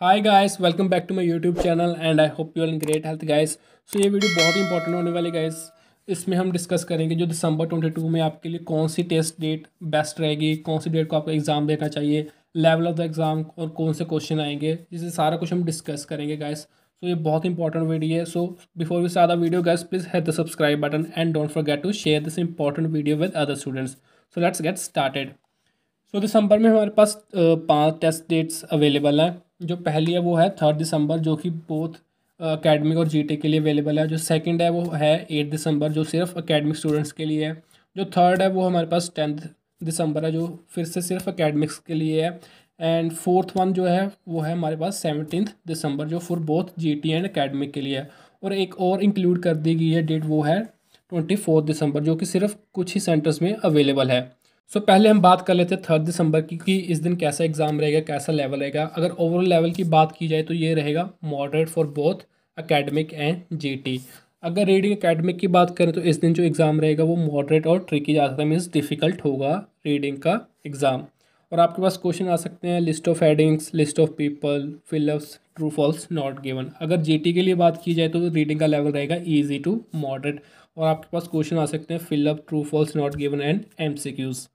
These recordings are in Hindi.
hi guys welcome back to my YouTube channel and I hope you are in great health guys so ये वीडियो बहुत ही इंपॉर्टेंट होने वाली गाइस इसमें हम डिस्कस करेंगे जो दिसंबर 22 में आपके लिए कौन सी टेस्ट डेट बेस्ट रहेगी कौन सी डेट को आपको एग्ज़ाम देना चाहिए लेवल ऑफ द एग्ज़ाम और कौन से क्वेश्चन आएंगे जिससे सारा कुछ हम डिस्कस करेंगे गाइस सो so, ये बहुत इंपॉर्टेंट वीडियो है so before we start video guys please hit the subscribe button and don't forget to share this important video with other students so let's get started so दिसंबर में हमारे पास पाँच टेस्ट डेट्स अवेलेबल हैं जो पहली है वो है थर्ड दिसंबर जो कि बोथ अकेडमिक uh, और जीटी के लिए अवेलेबल है जो सेकंड है वो है एट दिसंबर जो सिर्फ अकेडमिक स्टूडेंट्स के लिए है जो थर्ड है वो हमारे पास टेंथ दिसंबर है जो फिर से सिर्फ अकेडमिक्स के लिए है एंड फोर्थ वन जो है वो है हमारे पास सेवनटीन दिसंबर जो for both G T and academic के लिए है और एक और इंक्लूड कर दी गई है डेट वो है ट्वेंटी फोर्थ दिसंबर जो कि सिर्फ कुछ ही सेंटर्स में अवेलेबल है सो so, पहले हम बात कर लेते हैं थर्ड दिसंबर की कि इस दिन कैसा एग्ज़ाम रहेगा कैसा लेवल रहेगा अगर ओवरऑल लेवल की बात की जाए तो ये रहेगा moderate for both academic and GT अगर रीडिंग अकेडमिक की बात करें तो इस दिन जो एग्ज़ाम रहेगा वो मॉडरेट और ट्रिकी जा सकता है मीन्स डिफ़िकल्ट होगा रीडिंग का एग्ज़ाम और आपके पास क्वेश्चन आ सकते हैं list of headings list of people fill ups true false not given अगर जीटी के लिए बात की जाए तो रीडिंग का लेवल रहेगा ईजी टू मॉडरेट और आपके पास क्वेश्चन आ सकते हैं fill up true false not given and M C Qs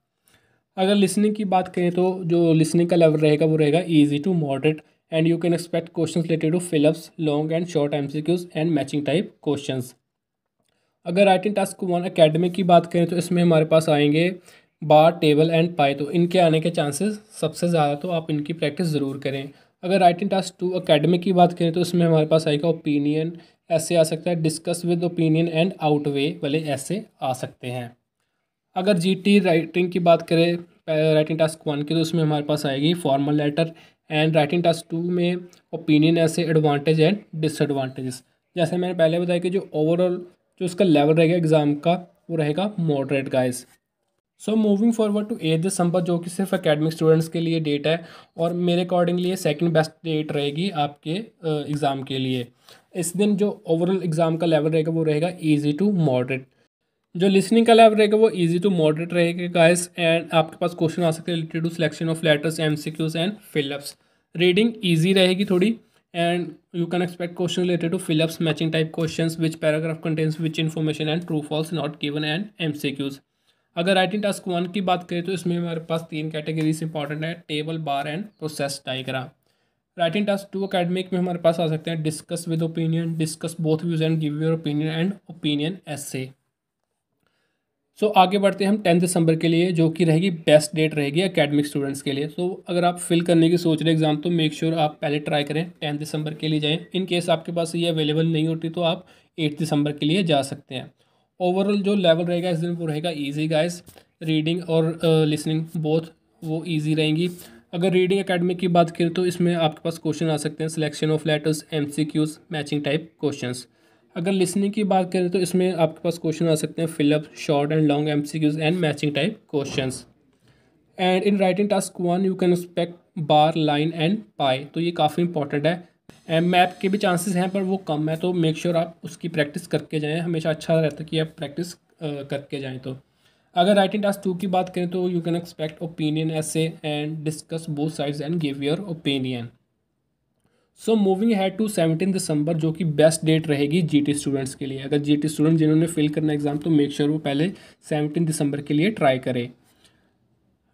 अगर लिसनिंग की बात करें तो जो लिसनिंग का लेवल रहेगा वो रहेगा easy to moderate and you can expect question related to fill ups long and short M and matching type question अगर राइटिंग टास्क वन अकेडमी की बात करें तो इसमें हमारे पास आएंगे बार टेबल एंड पाई तो इनके आने के चांसेस सबसे ज़्यादा तो आप इनकी प्रैक्टिस ज़रूर करें अगर राइटिंग टास्क टू अकेडमी की बात करें तो इसमें हमारे पास आएगा ओपिनियन ऐसे आ सकता है discuss with opinion and outweigh वाले ऐसे आ सकते हैं अगर जीटी राइटिंग की बात करें राइटिंग टास्क वन की तो उसमें हमारे पास आएगी formal letter and writing task two में opinion essay advantage and disadvantages जैसे मैंने पहले बताया कि जो ओवरऑल जो उसका लेवल रहेगा एग्ज़ाम का वो रहेगा moderate guys so moving forward to eight दिसंबर जो कि सिर्फ एकेडमिक स्टूडेंट्स के लिए डेट है और मेरे अकॉर्डिंगली ये सेकेंड बेस्ट डेट रहेगी आपके एग्ज़ाम के लिए इस दिन जो ओवरऑल एग्ज़ाम का लेवल रहेगा वो रहेगा ईजी टू मॉडरेट जो लिसनिंग का लेवल रहेगा वो इजी टू मॉडरेट रहेगा गाइस एंड आपके पास क्वेश्चन आ सकते हैं related to selection of letters M C Qs and fill ups reading easy रहेगी थोड़ी and you can expect question related to fill ups matching type question which paragraph contains which information and true false not given and M C Qs अगर राइटिंग टास्क वन की बात करें तो इसमें हमारे पास तीन कैटेगरीज इंपॉर्टेंट है table bar and process diagram writing task two academic में हमारे पास आ सकते हैं discuss with opinion discuss both views and give your opinion and opinion S so so, आगे बढ़ते हैं हम टेंथ दिसंबर के लिए जो कि रहेगी बेस्ट डेट रहेगी एकेडमिक स्टूडेंट्स के लिए सो so, अगर आप फिल करने की सोच रहे हैं एग्ज़ाम तो मेक श्योर sure आप पहले ट्राई करें टेंथ दिसंबर के लिए जाएं इन केस आपके पास ये अवेलेबल नहीं होती तो आप एट दिसंबर के लिए जा सकते हैं ओवरऑल जो लेवल रहेगा इस दिन वो रहेगा ईजी गाइस रीडिंग और लिसनिंग uh, बोथ वो ईजी रहेंगी अगर रीडिंग अकेडमिक की बात करें तो इसमें आपके पास क्वेश्चन आ सकते हैं selection of letters M matching type question अगर लिसनिंग की बात करें तो इसमें आपके पास क्वेश्चन आ सकते हैं fill up short and long M C Qs and matching type question and in writing task one you can expect bar line and pie तो ये काफ़ी इंपॉर्टेंट है एंड मैप के भी चांसेस हैं पर वो कम है तो मेक श्योर sure आप उसकी प्रैक्टिस करके जाएँ हमेशा अच्छा रहता है कि आप प्रैक्टिस करके जाएँ तो अगर राइटिंग टास्क टू की बात करें तो you can expect opinion essay and discuss both sides and give your opinion so moving ahead to seventeen दिसंबर जो कि बेस्ट डेट रहेगी जीटी स्टूडेंट्स के लिए अगर जीटी स्टूडेंट जिन्होंने फिल करना एग्ज़ाम तो मेक श्योर sure वो पहले सेवनटीन दिसंबर के लिए ट्राई करें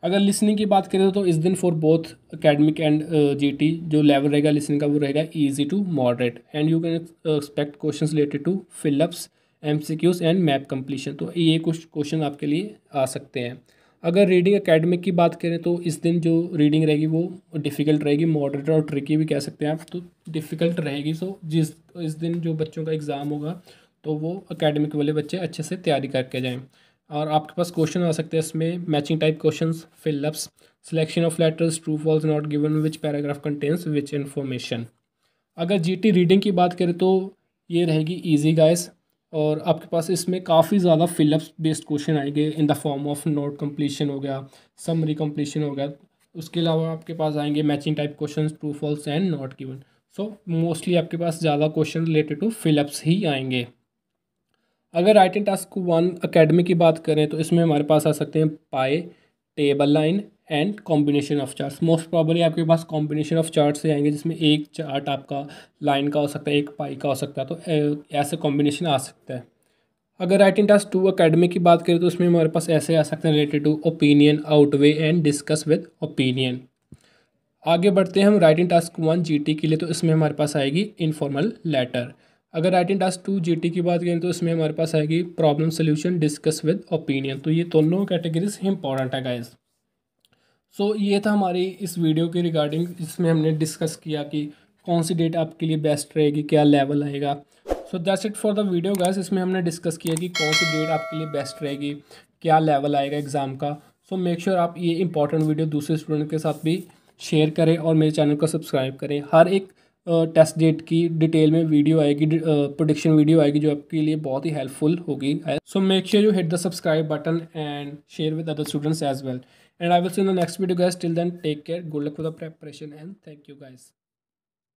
अगर लिसनिंग की बात करें तो इस दिन for both academic and GT जो लेवल रहेगा लिसनिंग का वो रहेगा easy to moderate and you can expect question related to fill ups M C Qs and map completion तो ये कुछ क्वेश्चन आपके लिए आ सकते हैं अगर रीडिंग एकेडमिक की बात करें तो इस दिन जो रीडिंग रहेगी वो डिफ़िकल्ट रहेगी मॉडरेट और ट्रिकी भी कह सकते हैं आप तो डिफ़िकल्ट रहेगी सो जिस इस दिन जो बच्चों का एग्ज़ाम होगा तो वो अकेडमिक वाले बच्चे अच्छे से तैयारी करके जाएँ और आपके पास क्वेश्चन आ सकते हैं इसमें matching type question fill ups selection of letters true false not given which paragraph contains which information अगर जीटी रीडिंग की बात करें तो ये रहेगी ईजी गाइस और आपके पास इसमें काफ़ी ज़्यादा फिलअप्स बेस्ड क्वेश्चन आएंगे in the form of note completion हो गया समरी कम्प्लीशन हो गया उसके अलावा आपके पास आएंगे matching type question true false and not given so mostly आपके पास ज़्यादा क्वेश्चन रिलेटेड टू फिलअप्स ही आएंगे अगर एंड टास्क वन अकेडमी की बात करें तो इसमें हमारे पास आ सकते हैं pie table line and combination of charts most probably आपके पास कॉम्बिनेशन ऑफ चार्ट्स से आएंगे जिसमें एक चार्ट आपका लाइन का हो सकता है एक पाई का हो सकता है तो ऐसे कॉम्बिनेशन आ सकता है अगर राइटिंग टास्क टू अकेडमी की बात करें तो उसमें हमारे पास ऐसे आ सकते हैं related to opinion outweigh and discuss with opinion आगे बढ़ते हैं हम राइटिंग टास्क वन टी के लिए तो इसमें हमारे पास आएगी इनफॉर्मल लेटर अगर टी टास्क टू जी की बात करें तो इसमें हमारे पास आएगी problem solution discuss with opinion तो ये दोनों कैटेगरीज इंपॉर्टेंट है गाइज सो so, ये था हमारी इस वीडियो के रिगार्डिंग जिसमें हमने डिस्कस किया कि कौन सी डेट आपके लिए बेस्ट रहेगी क्या लेवल आएगा so that's it for the video guys इसमें हमने डिस्कस किया कि कौन सी डेट आपके लिए बेस्ट रहेगी क्या लेवल आएगा एग्ज़ाम का सो मेक श्योर आप ये इंपॉर्टेंट वीडियो दूसरे स्टूडेंट के साथ भी शेयर करें और मेरे चैनल को सब्सक्राइब करें हर एक टेस्ट डेट की डिटेल में वीडियो आएगी प्रोडिक्शन वीडियो आएगी जो आपके लिए बहुत ही हेल्पफुल होगी so make sure you hit the subscribe button and share with other students as well and I will see the next video guys till then take care good luck for the preparation and thank you guys